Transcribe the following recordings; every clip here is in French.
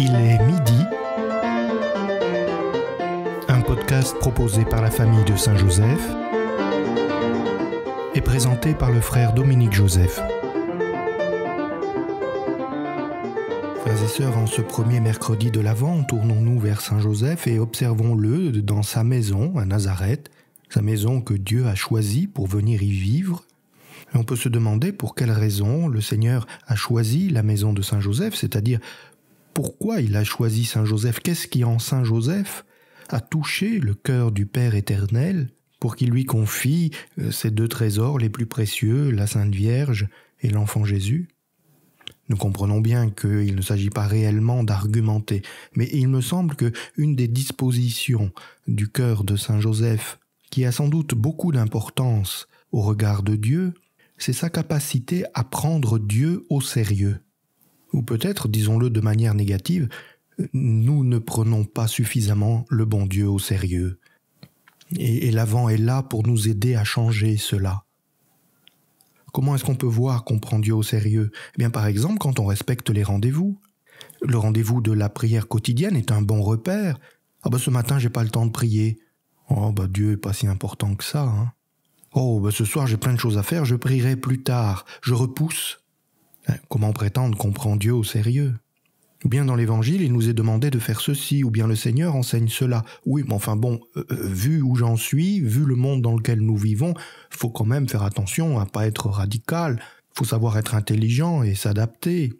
Il est midi. Un podcast proposé par la famille de Saint-Joseph et présenté par le frère Dominique Joseph. Frères et sœurs, en ce premier mercredi de l'Avent, tournons-nous vers Saint-Joseph et observons-le dans sa maison à Nazareth, sa maison que Dieu a choisie pour venir y vivre on peut se demander pour quelle raison le Seigneur a choisi la maison de Saint Joseph, c'est-à-dire pourquoi il a choisi Saint Joseph Qu'est-ce qui en Saint Joseph a touché le cœur du Père éternel pour qu'il lui confie euh, ses deux trésors les plus précieux, la Sainte Vierge et l'enfant Jésus nous comprenons bien qu'il ne s'agit pas réellement d'argumenter, mais il me semble que une des dispositions du cœur de Saint Joseph, qui a sans doute beaucoup d'importance au regard de Dieu, c'est sa capacité à prendre Dieu au sérieux ou peut-être, disons-le de manière négative, nous ne prenons pas suffisamment le bon Dieu au sérieux. Et, l'avant est là pour nous aider à changer cela. Comment est-ce qu'on peut voir qu'on prend Dieu au sérieux eh bien, par exemple, quand on respecte les rendez-vous. Le rendez-vous de la prière quotidienne est un bon repère. Ah ben ce matin, j'ai pas le temps de prier. Oh ben Dieu est pas si important que ça. Hein. Oh bah ce soir, j'ai plein de choses à faire, je prierai plus tard. Je repousse. Euh, comment prétendre qu'on prend Dieu au sérieux Ou bien dans l'Évangile, il nous est demandé de faire ceci, ou bien le Seigneur enseigne cela. Oui, mais enfin bon, euh, euh, vu où j'en suis, vu le monde dans lequel nous vivons, faut quand même faire attention à pas être radical, faut savoir être intelligent et s'adapter.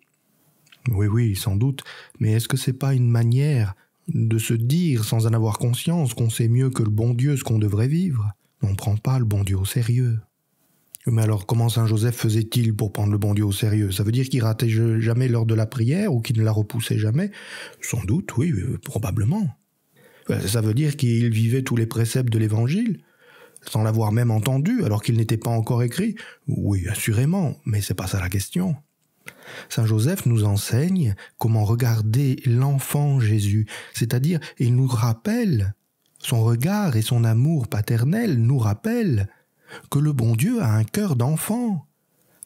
Oui, oui, sans doute, mais est-ce que c'est pas une manière de se dire, sans en avoir conscience, qu'on sait mieux que le bon Dieu ce qu'on devrait vivre On ne prend pas le bon Dieu au sérieux. Mais alors, comment Saint Joseph faisait-il pour prendre le bon Dieu au sérieux Ça veut dire qu'il ratait jamais l'heure de la prière ou qu'il ne la repoussait jamais Sans doute, oui, euh, probablement. Euh, ça veut dire qu'il vivait tous les préceptes de l'Évangile sans l'avoir même entendu alors qu'il n'était pas encore écrit Oui, assurément, mais c'est pas ça la question. Saint Joseph nous enseigne comment regarder l'enfant Jésus, c'est-à-dire il nous rappelle, son regard et son amour paternel nous rappellent que le bon Dieu a un cœur d'enfant.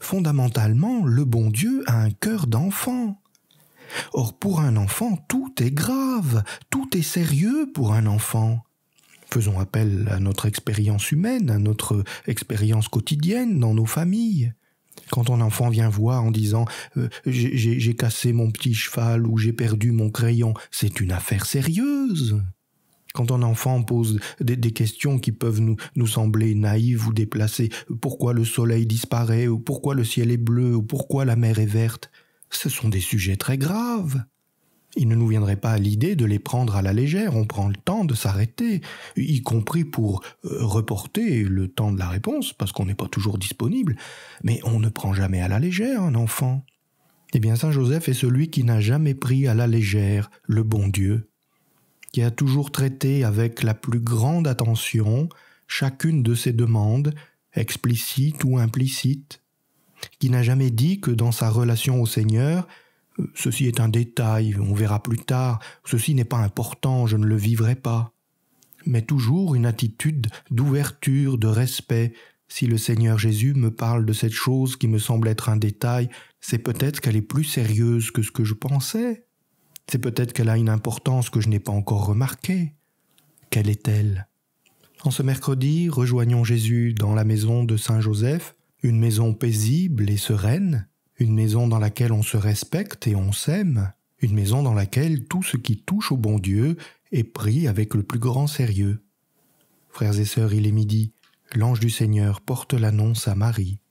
Fondamentalement, le bon Dieu a un cœur d'enfant. Or pour un enfant, tout est grave, tout est sérieux pour un enfant. Faisons appel à notre expérience humaine, à notre expérience quotidienne dans nos familles. Quand un enfant vient voir en disant euh, j'ai cassé mon petit cheval ou j'ai perdu mon crayon, c'est une affaire sérieuse. Quand un enfant, pose des, questions qui peuvent nous, nous, sembler naïves ou déplacées. Pourquoi le soleil disparaît, ou pourquoi le ciel est bleu, ou pourquoi la mer est verte Ce sont des sujets très graves. Il ne nous viendrait pas à l'idée de les prendre à la légère, on prend le temps de s'arrêter, y compris pour euh, reporter le temps de la réponse, parce qu'on n'est pas toujours disponible, mais on ne prend jamais à la légère un enfant. Eh bien, Saint Joseph est celui qui n'a jamais pris à la légère le bon Dieu qui a toujours traité avec la plus grande attention chacune de ses demandes, explicites ou implicites, qui n'a jamais dit que dans sa relation au Seigneur, euh, ceci est un détail, on verra plus tard, ceci n'est pas important, je ne le vivrai pas, mais toujours une attitude d'ouverture, de respect, si le Seigneur Jésus me parle de cette chose qui me semble être un détail, c'est peut-être qu'elle est plus sérieuse que ce que je pensais c'est peut-être qu'elle a une importance que je n'ai pas encore remarquée. Quelle est-elle En ce mercredi, rejoignons Jésus dans la maison de Saint Joseph, une maison paisible et sereine, une maison dans laquelle on se respecte et on s'aime, une maison dans laquelle tout ce qui touche au bon Dieu est pris avec le plus grand sérieux. Frères et sœurs, il est midi, l'ange du Seigneur porte l'annonce à Marie.